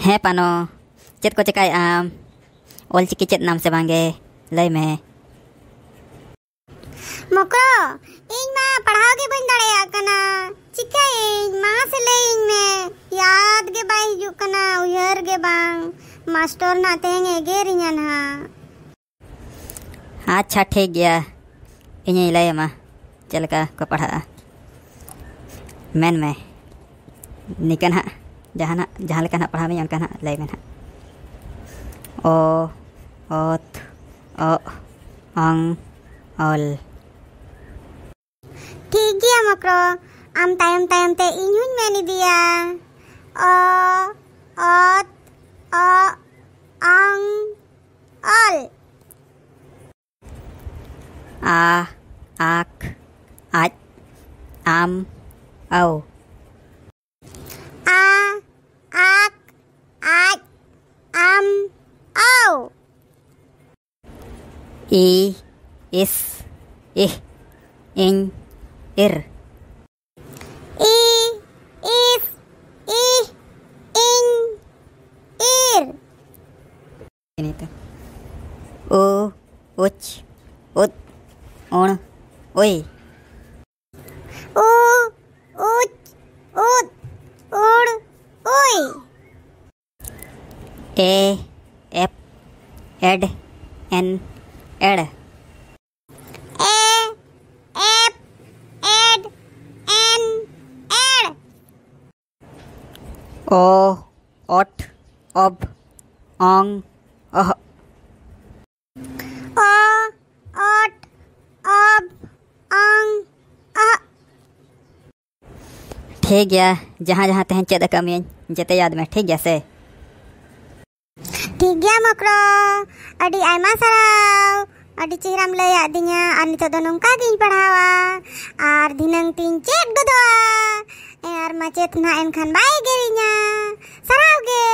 हैं पानो चेत को चेकाय आम ओल चिकी चेत नाम से बांगे लय में मुकरो इन मा पढ़ाओ के बन दड़े आकना चिका इन मा से ले इन में याद के बाई जुकना उहर के बांग मास्टर ना तेंग एगे रिन्यान हाँ अच्छा ठीक गया इन लय मा चलका को पढ़ा मैन में निकन हाँ jahana jahale kana pahami yang kana lai mena o ot o ang ol tigi amakro am time time te inyun meni dia o ot o ang ol a ak at am au oh. ए एस ए इर ओ उच उत ओण ओए ओ उच उत ओण ओए ए एप एड एन एड ए एप एड एन ओ ओट अब ong oh ठीक गया जहाँ जहाँ तहें चेद कमियाँ जते याद में ठीक गया से ठीक गया मकरो अड़ी आयमा सराव ᱟᱹᱰᱤ ᱪᱮᱦᱨᱟᱢ ᱞᱟᱹᱭ ᱟᱫᱤᱧᱟ ᱟᱨ ᱱᱤᱛᱚᱜ ᱫᱚ ᱱᱚᱝᱠᱟ ᱜᱤᱧ ᱯᱟᱲᱦᱟᱣᱟ ᱟᱨ ᱫᱷᱤᱱᱟᱹᱝ ᱛᱤᱧ ᱪᱮᱫ ᱜᱚᱫᱚᱜᱼᱟ ᱟᱨ ᱢᱟᱪᱮᱫ ᱱᱟᱜ ᱮᱱᱠᱷᱟᱱ ᱵᱟᱭ ᱜᱮᱨᱤᱧᱟ ᱥᱟᱨᱦᱟᱣ ᱜᱮ